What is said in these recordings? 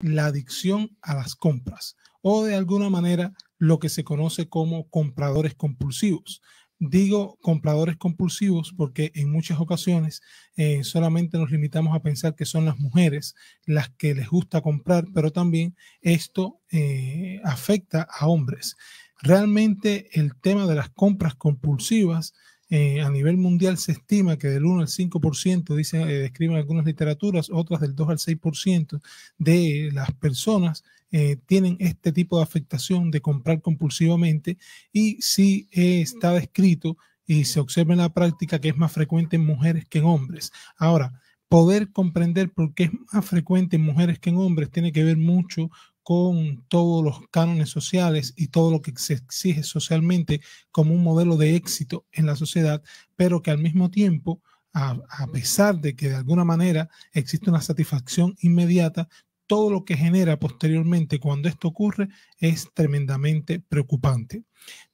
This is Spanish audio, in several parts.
la adicción a las compras o de alguna manera lo que se conoce como compradores compulsivos. Digo compradores compulsivos porque en muchas ocasiones eh, solamente nos limitamos a pensar que son las mujeres las que les gusta comprar, pero también esto eh, afecta a hombres. Realmente el tema de las compras compulsivas eh, a nivel mundial se estima que del 1 al 5%, dicen, eh, describen algunas literaturas, otras del 2 al 6% de las personas eh, tienen este tipo de afectación de comprar compulsivamente y sí está descrito y se observa en la práctica que es más frecuente en mujeres que en hombres. Ahora, poder comprender por qué es más frecuente en mujeres que en hombres tiene que ver mucho con todos los cánones sociales y todo lo que se exige socialmente como un modelo de éxito en la sociedad, pero que al mismo tiempo, a, pesar de que de alguna manera existe una satisfacción inmediata, todo lo que genera posteriormente cuando esto ocurre es tremendamente preocupante.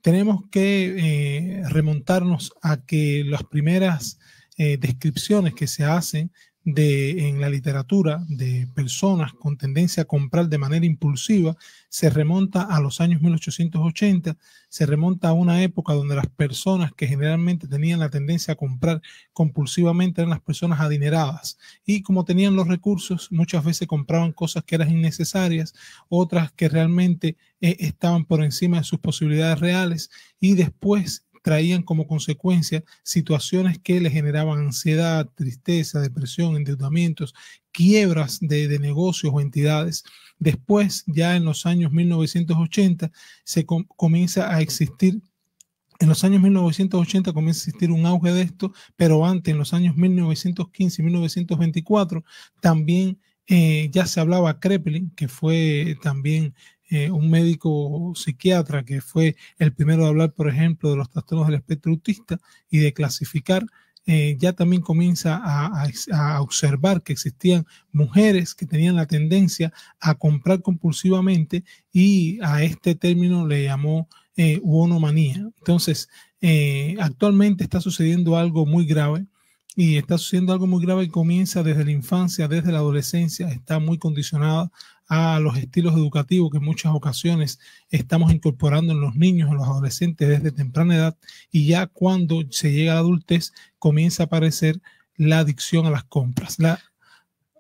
Tenemos que eh, remontarnos a que las primeras eh, descripciones que se hacen de, en la literatura de personas con tendencia a comprar de manera impulsiva se remonta a los años 1880, se remonta a una época donde las personas que generalmente tenían la tendencia a comprar compulsivamente eran las personas adineradas y como tenían los recursos muchas veces compraban cosas que eran innecesarias, otras que realmente eh, estaban por encima de sus posibilidades reales y después traían como consecuencia situaciones que le generaban ansiedad, tristeza, depresión, endeudamientos, quiebras de, negocios o entidades. Después, ya en los años 1980, se comienza a existir en los años 1980 comienza a existir un auge de esto, pero antes, en los años 1915 y 1924, también eh, ya se hablaba Kreplin, que fue también eh, un médico psiquiatra que fue el primero a hablar, por ejemplo, de los trastornos del espectro autista y de clasificar, eh, ya también comienza a, observar que existían mujeres que tenían la tendencia a comprar compulsivamente y a este término le llamó eh, Entonces, eh, actualmente está sucediendo algo muy grave y está sucediendo algo muy grave y comienza desde la infancia, desde la adolescencia, está muy condicionada a los estilos educativos que en muchas ocasiones estamos incorporando en los niños, en los adolescentes desde temprana edad y ya cuando se llega a la adultez comienza a aparecer la adicción a las compras, la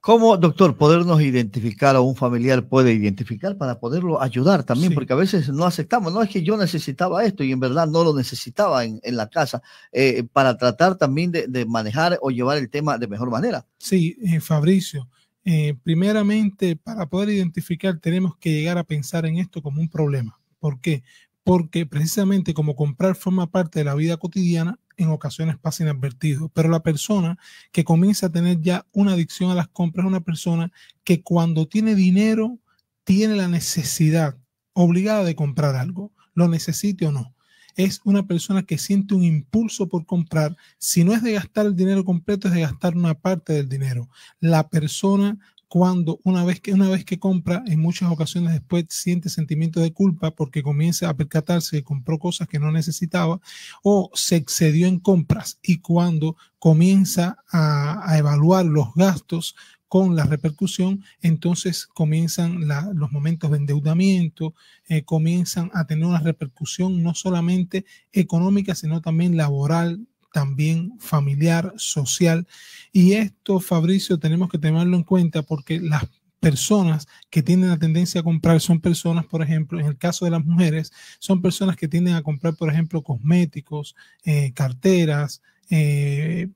¿Cómo, doctor, podernos identificar o un familiar puede identificar para poderlo ayudar también? Porque a veces no aceptamos, no es que yo necesitaba esto y en verdad no lo necesitaba en, la casa, eh, para tratar también de, manejar o llevar el tema de mejor manera. Sí, eh, Fabricio, eh, primeramente para poder identificar tenemos que llegar a pensar en esto como un problema. ¿Por qué? Porque precisamente como comprar forma parte de la vida cotidiana, en ocasiones pasa inadvertido, pero la persona que comienza a tener ya una adicción a las compras es una persona que cuando tiene dinero tiene la necesidad obligada de comprar algo, lo necesite o no. Es una persona que siente un impulso por comprar. Si no es de gastar el dinero completo, es de gastar una parte del dinero. La persona cuando una vez que una vez que compra, en muchas ocasiones después siente sentimiento de culpa porque comienza a percatarse que compró cosas que no necesitaba o se excedió en compras y cuando comienza a, evaluar los gastos con la repercusión, entonces comienzan los momentos de endeudamiento, eh, comienzan a tener una repercusión no solamente económica, sino también laboral, también familiar, social. Y esto, Fabricio, tenemos que tenerlo en cuenta porque las personas que tienen la tendencia a comprar son personas, por ejemplo, en el caso de las mujeres, son personas que tienden a comprar, por ejemplo, cosméticos, eh, carteras, eh,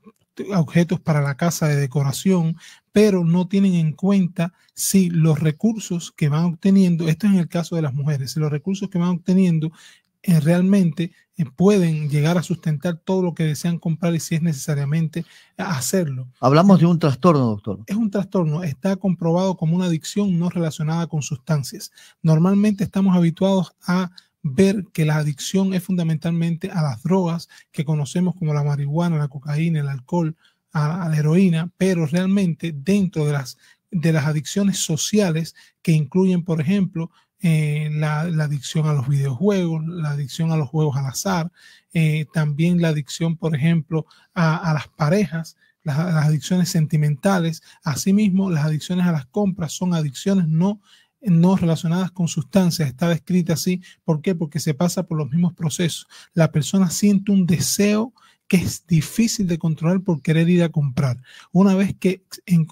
objetos para la casa de decoración, pero no tienen en cuenta si los recursos que van obteniendo, esto es en el caso de las mujeres, si los recursos que van obteniendo eh, realmente eh, pueden llegar a sustentar todo lo que desean comprar y si es necesariamente hacerlo. Hablamos de un trastorno, doctor. Es un trastorno, está comprobado como una adicción no relacionada con sustancias. Normalmente estamos habituados a ver que la adicción es fundamentalmente a las drogas que conocemos como la marihuana, la cocaína, el alcohol, la heroína, pero realmente dentro de las de las adicciones sociales que incluyen, por ejemplo, eh, la, adicción a los videojuegos, la adicción a los juegos al azar, eh, también la adicción, por ejemplo, a, las parejas, las, adicciones sentimentales, asimismo las adicciones a las compras son adicciones no no relacionadas con sustancias, está descrita así. ¿Por qué? Porque se pasa por los mismos procesos. La persona siente un deseo que es difícil de controlar por querer ir a comprar. Una vez que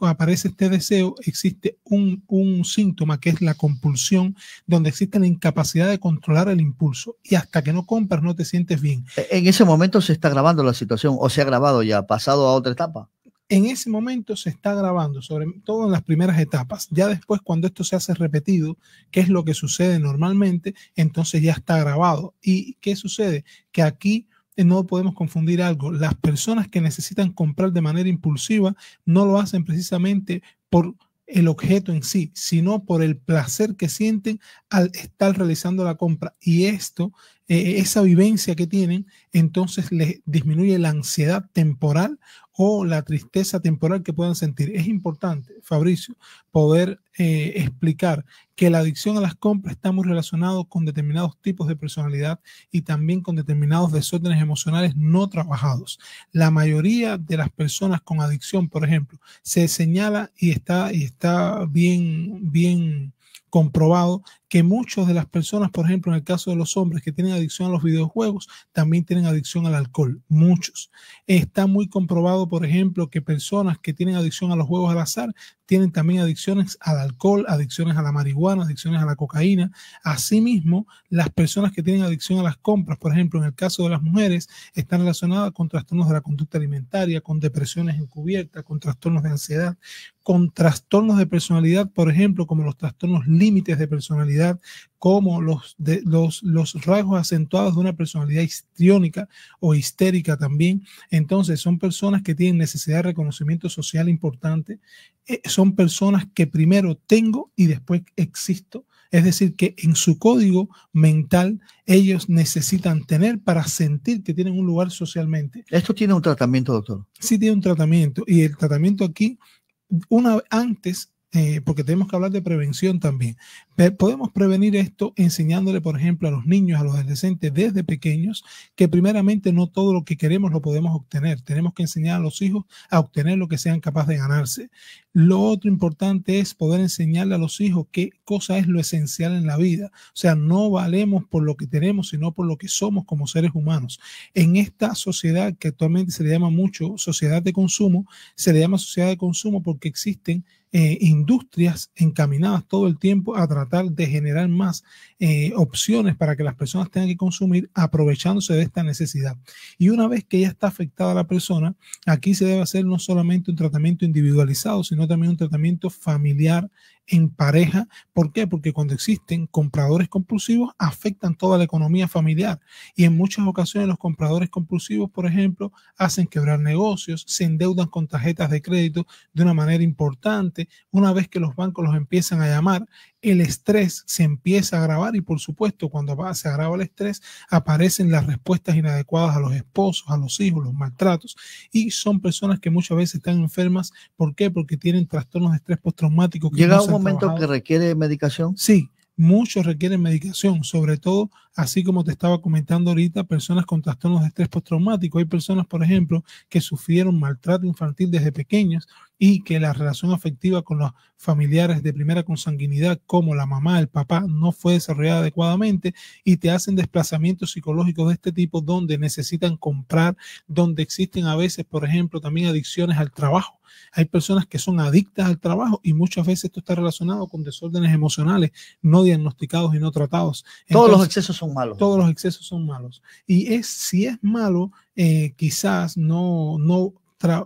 aparece este deseo, existe un, un, síntoma que es la compulsión, donde existe la incapacidad de controlar el impulso. Y hasta que no compras no te sientes bien. E, en ese momento se está grabando la situación o se ha grabado ya, pasado a otra etapa en ese momento se está grabando, sobre todo en las primeras etapas. Ya después, cuando esto se hace repetido, que es lo que sucede normalmente, entonces ya está grabado. ¿Y qué sucede? Que aquí no podemos confundir algo. Las personas que necesitan comprar de manera impulsiva no lo hacen precisamente por el objeto en sí, sino por el placer que sienten al estar realizando la compra. Y esto, eh, esa vivencia que tienen, entonces les disminuye la ansiedad temporal o la tristeza temporal que puedan sentir. Es importante, Fabricio, poder eh, explicar que la adicción a las compras está muy relacionada con determinados tipos de personalidad y también con determinados desórdenes emocionales no trabajados. La mayoría de las personas con adicción, por ejemplo, se señala y está, está bien, bien comprobado muchas de las personas, por ejemplo, en el caso de los hombres que tienen adicción a los videojuegos, también tienen adicción al alcohol, muchos. Está muy comprobado, por ejemplo, que personas que tienen adicción a los juegos al azar tienen también adicciones al alcohol, adicciones a la marihuana, adicciones a la cocaína. Asimismo, las personas que tienen adicción a las compras, por ejemplo, en el caso de las mujeres, están relacionadas con trastornos de la conducta alimentaria, con depresiones encubiertas, con trastornos de ansiedad, con trastornos de personalidad, por ejemplo, como los trastornos límites de personalidad como los, los, rasgos acentuados de una personalidad histriónica o histérica también. Entonces, son personas que tienen necesidad de reconocimiento social importante. Eh, son personas que primero tengo y después existo. Es decir, que en su código mental ellos necesitan tener para sentir que tienen un lugar socialmente. Esto tiene un tratamiento, doctor. Sí, tiene un tratamiento. Y el tratamiento aquí, una antes eh, porque tenemos que hablar de prevención también. podemos prevenir esto enseñándole, por ejemplo, a los niños, a los adolescentes desde pequeños, que primeramente no todo lo que queremos lo podemos obtener. Tenemos que enseñar a los hijos a obtener lo que sean capaces de ganarse. Lo otro importante es poder enseñarle a los hijos qué cosa es lo esencial en la vida. O sea, no valemos por lo que tenemos, sino por lo que somos como seres humanos. En esta sociedad que actualmente se le llama mucho sociedad de consumo, se le llama sociedad de consumo porque existen eh, industrias encaminadas todo el tiempo a tratar de generar más eh, opciones para que las personas tengan que consumir aprovechándose de esta necesidad. Y una vez que ya está afectada la persona, aquí se debe hacer no solamente un tratamiento individualizado, sino también un tratamiento familiar en pareja. ¿Por qué? Porque cuando existen compradores compulsivos afectan toda la economía familiar y en muchas ocasiones los compradores compulsivos, por ejemplo, hacen quebrar negocios, se endeudan con tarjetas de crédito de una manera importante. Una vez que los bancos los empiezan a llamar, el estrés se empieza a agravar y por supuesto cuando se agrava el estrés aparecen las respuestas inadecuadas a los esposos, a los hijos, los maltratos y son personas que muchas veces están enfermas. ¿Por qué? Porque tienen trastornos de estrés postraumático. Llega un momento que requiere medicación. Sí, muchos requieren medicación, sobre todo, así como te estaba comentando ahorita, personas con trastornos de estrés postraumático. Hay personas, por ejemplo, que sufrieron maltrato infantil desde pequeños y que la relación afectiva con los familiares de primera consanguinidad como la mamá, el papá, no fue desarrollada adecuadamente y te hacen desplazamientos psicológicos de este tipo donde necesitan comprar, donde existen a veces, por ejemplo, también adicciones al trabajo. Hay personas que son adictas al trabajo y muchas veces esto está relacionado con desórdenes emocionales no diagnosticados y no tratados. todos los excesos son malos. Todos los excesos son malos. Y es si es malo, eh, quizás no, no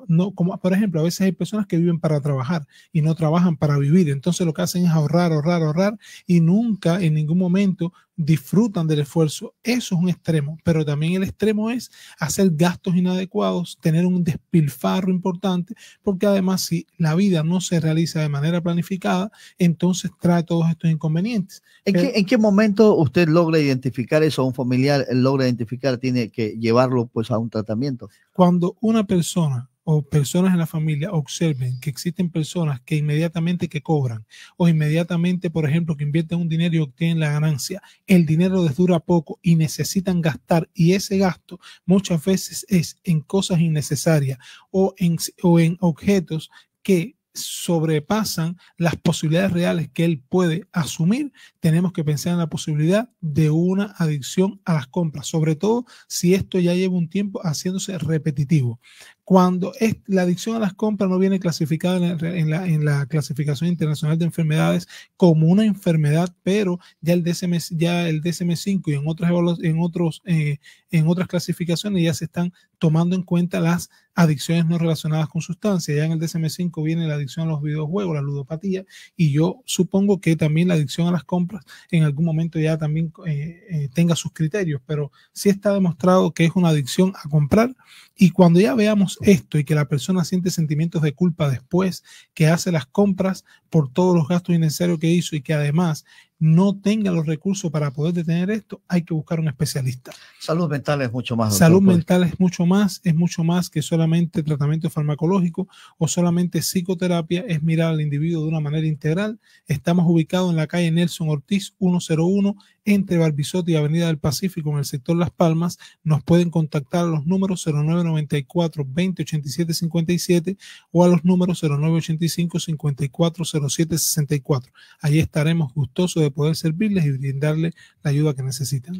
no, como por ejemplo, a veces hay personas que viven para trabajar y no trabajan para vivir, entonces lo que hacen es ahorrar, ahorrar, ahorrar y nunca en ningún momento disfrutan del esfuerzo. Eso es un extremo, pero también el extremo es hacer gastos inadecuados, tener un despilfarro importante, porque además si la vida no se realiza de manera planificada, entonces trae todos estos inconvenientes. ¿En, qué, eh, momento usted logra identificar eso, un familiar logra identificar, tiene que llevarlo pues a un tratamiento? Cuando una persona o personas en la familia observen que existen personas que inmediatamente que cobran o inmediatamente, por ejemplo, que invierten un dinero y obtienen la ganancia, el dinero les dura poco y necesitan gastar y ese gasto muchas veces es en cosas innecesarias o en, o en objetos que sobrepasan las posibilidades reales que él puede asumir, tenemos que pensar en la posibilidad de una adicción a las compras, sobre todo si esto ya lleva un tiempo haciéndose repetitivo cuando la adicción a las compras no viene clasificada en la, clasificación internacional de enfermedades como una enfermedad, pero ya el DSM, ya el DSM 5 y en otras en otros eh, en otras clasificaciones ya se están tomando en cuenta las adicciones no relacionadas con sustancias. Ya en el DSM 5 viene la adicción a los videojuegos, la ludopatía, y yo supongo que también la adicción a las compras en algún momento ya también eh, eh, tenga sus criterios, pero sí está demostrado que es una adicción a comprar y cuando ya veamos esto y que la persona siente sentimientos de culpa después, que hace las compras por todos los gastos innecesarios que hizo y que además no tenga los recursos para poder detener esto, hay que buscar un especialista. Salud mental es mucho más. Salud mental es mucho más, es mucho más que solamente tratamiento farmacológico o solamente psicoterapia, es mirar al individuo de una manera integral. Estamos ubicados en la calle Nelson Ortiz 101 entre Barbizotti y Avenida del Pacífico en el sector Las Palmas, nos pueden contactar a los números 0994 2087 57 o a los números 0985 5407 64. Allí estaremos gustosos de poder servirles y brindarles la ayuda que necesitan.